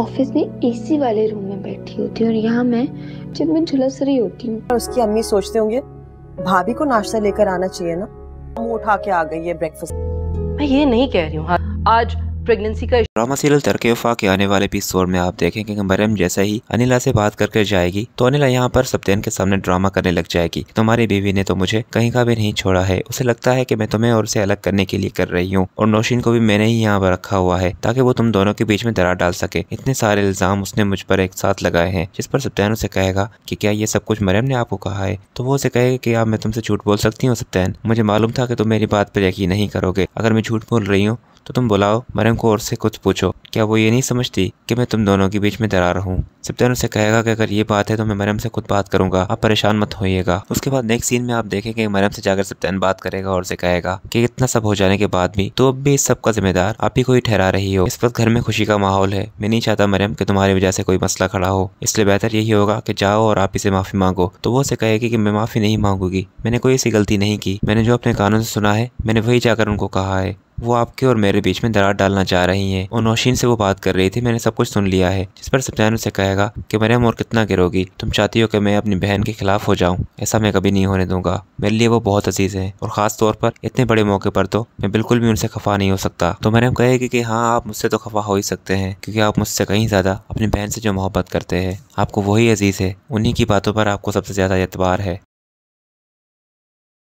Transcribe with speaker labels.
Speaker 1: Office में AC वाले room में बैठी होती हूँ और यहाँ मैं जब मैं झुलस रही होती हूँ उसकी अम्मी सोचते होंगे भाभी को नाश्ता लेकर आना चाहिए ना मुँह उठा के आ गई है ब्रेकफास्ट मैं ये नहीं कह रही हूँ हाँ। आज प्रेगनेंसी का
Speaker 2: ड्रामा सीरियल तरके उफा के आने वाले एपिसोड में आप देखेंगे कि मरियम जैसे ही अनिला से बात करके जाएगी तो अनिला यहाँ पर सप्तेन के सामने ड्रामा करने लग जाएगी तुम्हारी बीवी ने तो मुझे कहीं का भी नहीं छोड़ा है उसे लगता है की मैं तुम्हें और उसे अलग करने के लिए कर रही हूँ और नौशीन को भी मैंने ही यहाँ पर रखा हुआ है ताकि वो तुम दोनों के बीच में दरार डाल सके इतने सारे इल्जाम उसने मुझ पर एक साथ लगाए हैं जिस पर सत्यन उसे कहेगा की क्या ये सब कुछ मरियम ने आपको कहा है तो वो उसे कहेगा की आप मैं तुमसे झूठ बोल सकती हूँ सत्यन मुझे मालूम था कि तुम मेरी बात पर यकीन नहीं करोगे अगर मैं झूठ बोल रही हूँ तो तुम बुलाओ मरियम को और से कुछ पूछो क्या वो ये नहीं समझती कि मैं तुम दोनों के बीच में दरार हूँ सिप्तन उसे कहेगा कि अगर ये बात है तो मैं मरियम से खुद बात करूंगा आप परेशान मत होइएगा उसके बाद नेक्स्ट सीन में आप देखेंगे मरियम से जाकर सिप्तन बात करेगा और से कहेगा कि इतना सब हो जाने के बाद भी तो अब भी इस सब का जिम्मेदार आप ही कोई ठहरा रही हो इस वक्त घर में खुशी का माहौल है मैं नहीं चाहता मरियम की तुम्हारी वजह से कोई मसला खड़ा हो इसलिए बेहतर यही होगा कि जाओ और आप इसे माफ़ी मांगो तो वो उसे कहेगी कि मैं माफ़ी नहीं मांगूंगी मैंने कोई ऐसी गलती नहीं की मैंने जो अपने कानों से सुना है मैंने वही जाकर उनको कहा है वो आपके और मेरे बीच में दरार डालना चाह रही हैं और नौशीन से वो बात कर रही थी मैंने सब कुछ सुन लिया है जिस पर सत्यान उसे कहेगा कि मरियम और कितना गिरोगी तुम चाहती हो कि मैं अपनी बहन के खिलाफ हो जाऊँ ऐसा मैं कभी नहीं होने दूंगा मेरे लिए वो बहुत अजीज है और ख़ास तौर पर इतने बड़े मौके पर तो मैं बिल्कुल भी उनसे खफा नहीं हो सकता तो मरियम कहेगी कि हाँ आप मुझसे तो खफा हो ही सकते हैं क्योंकि आप मुझसे कहीं ज़्यादा अपनी बहन से जो मोहब्बत करते हैं आपको वही अजीज़ है उन्हीं की बातों पर आपको सबसे ज़्यादा एतबार है